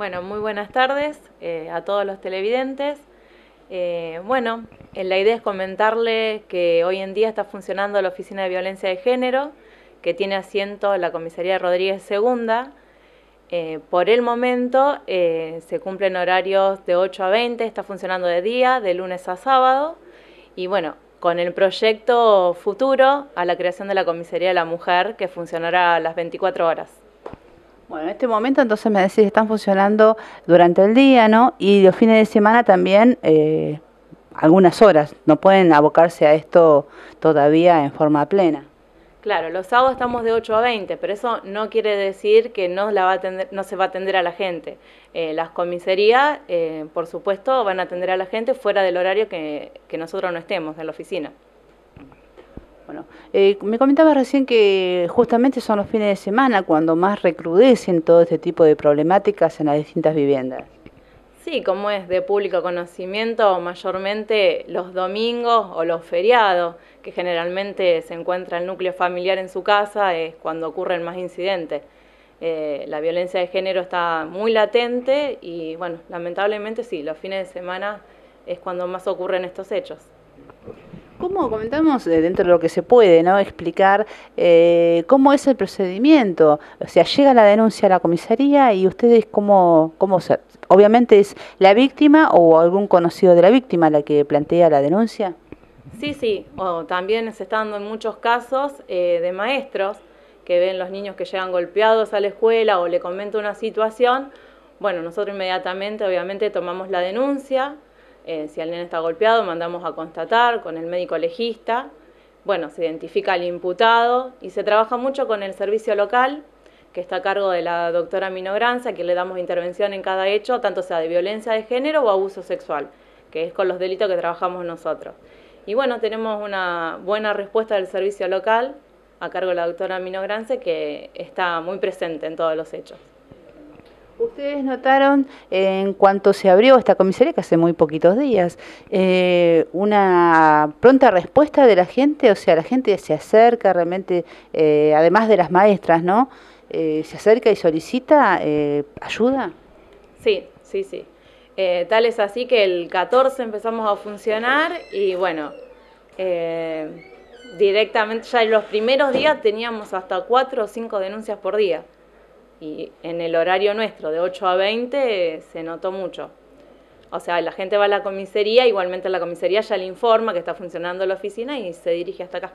Bueno, muy buenas tardes eh, a todos los televidentes. Eh, bueno, eh, la idea es comentarle que hoy en día está funcionando la Oficina de Violencia de Género, que tiene asiento en la Comisaría Rodríguez II. por el momento se cumplen horarios de 8 a 20, está funcionando de día, de lunes a sábado. Y bueno, con el proyecto futuro a la creación de la Comisaría de la Mujer, que funcionará a las 24 horas. Bueno, en este momento entonces me decís, están funcionando durante el día, ¿no? Y los fines de semana también eh, algunas horas, no pueden abocarse a esto todavía en forma plena. Claro, los sábados estamos de 8 a 20, pero eso no quiere decir que no, la va a atender, no se va a atender a la gente. Eh, las comisarías, eh, por supuesto, van a atender a la gente fuera del horario que, que nosotros no estemos en la oficina. Bueno, eh, me comentaba recién que justamente son los fines de semana cuando más recrudecen todo este tipo de problemáticas en las distintas viviendas. Sí, como es de público conocimiento, mayormente los domingos o los feriados, que generalmente se encuentra el núcleo familiar en su casa, es cuando ocurren más incidentes. Eh, la violencia de género está muy latente y, bueno, lamentablemente sí, los fines de semana es cuando más ocurren estos hechos. ¿Cómo comentamos eh, dentro de lo que se puede, ¿no? Explicar eh, cómo es el procedimiento. O sea, llega la denuncia a la comisaría y ustedes cómo, cómo se, obviamente es la víctima o algún conocido de la víctima la que plantea la denuncia. Sí, sí. O también se está en muchos casos eh, de maestros que ven los niños que llegan golpeados a la escuela o le comenta una situación. Bueno, nosotros inmediatamente, obviamente, tomamos la denuncia eh, si el nene está golpeado, mandamos a constatar con el médico legista. Bueno, se identifica al imputado y se trabaja mucho con el servicio local, que está a cargo de la doctora Minogranza, a quien le damos intervención en cada hecho, tanto sea de violencia de género o abuso sexual, que es con los delitos que trabajamos nosotros. Y bueno, tenemos una buena respuesta del servicio local a cargo de la doctora Minogranza, que está muy presente en todos los hechos. Ustedes notaron en cuanto se abrió esta comisaría, que hace muy poquitos días, eh, una pronta respuesta de la gente, o sea, la gente se acerca realmente, eh, además de las maestras, ¿no? Eh, se acerca y solicita ayuda. Sí, sí, sí. tal es así que el 14 empezamos a funcionar y bueno, directamente ya en los primeros días teníamos hasta cuatro o cinco denuncias por día. Y en el horario nuestro, de 8 a 20, se notó mucho. O sea, la gente va a la comisaría, igualmente la comisaría ya le informa que está funcionando la oficina y se dirige hasta acá.